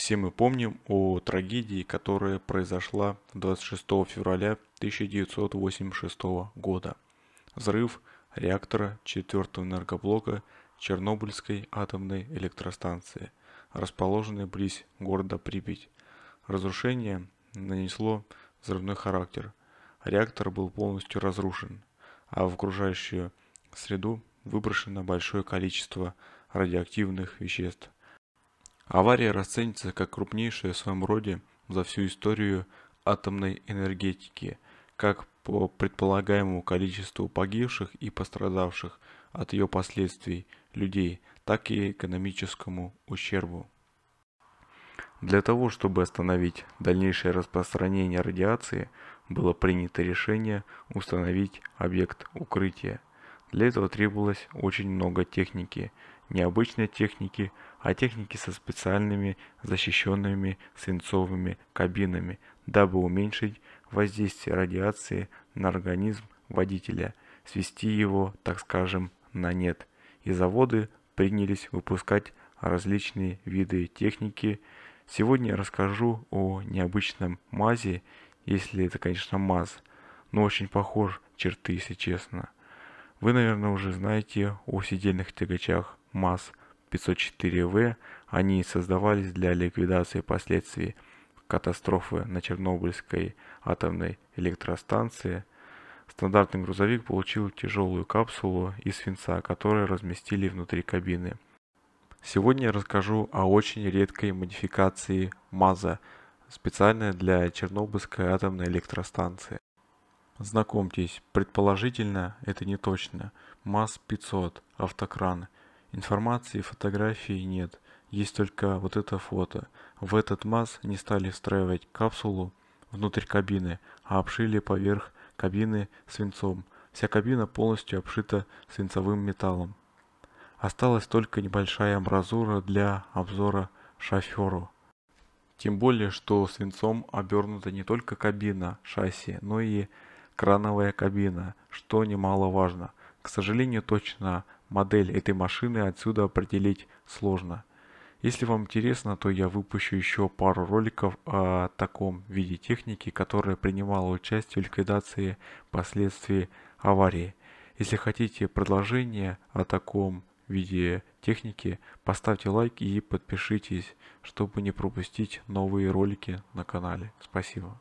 Все мы помним о трагедии, которая произошла 26 февраля 1986 года. Взрыв реактора 4 энергоблока Чернобыльской атомной электростанции, расположенной близ города Припять. Разрушение нанесло взрывной характер. Реактор был полностью разрушен, а в окружающую среду выброшено большое количество радиоактивных веществ – Авария расценится как крупнейшая в своем роде за всю историю атомной энергетики, как по предполагаемому количеству погибших и пострадавших от ее последствий людей, так и экономическому ущербу. Для того, чтобы остановить дальнейшее распространение радиации, было принято решение установить объект укрытия. Для этого требовалось очень много техники, не обычной техники, а техники со специальными защищенными свинцовыми кабинами, дабы уменьшить воздействие радиации на организм водителя, свести его, так скажем, на нет. И заводы принялись выпускать различные виды техники. Сегодня расскажу о необычном мазе, если это, конечно, маз, но очень похож черты, если честно. Вы, наверное, уже знаете о сидельных тягачах МАЗ-504В. Они создавались для ликвидации последствий катастрофы на Чернобыльской атомной электростанции. Стандартный грузовик получил тяжелую капсулу из свинца, которую разместили внутри кабины. Сегодня я расскажу о очень редкой модификации МАЗа, специально для Чернобыльской атомной электростанции. Знакомьтесь, предположительно, это не точно. МАЗ-500, автокран. Информации и фотографии нет, есть только вот это фото. В этот МАЗ не стали встраивать капсулу внутрь кабины, а обшили поверх кабины свинцом. Вся кабина полностью обшита свинцовым металлом. Осталась только небольшая амбразура для обзора шоферу. Тем более, что свинцом обернута не только кабина шасси, но и крановая кабина, что немаловажно. К сожалению, точно модель этой машины отсюда определить сложно. Если вам интересно, то я выпущу еще пару роликов о таком виде техники, которая принимала участие в ликвидации последствий аварии. Если хотите продолжение о таком виде техники, поставьте лайк и подпишитесь, чтобы не пропустить новые ролики на канале. Спасибо.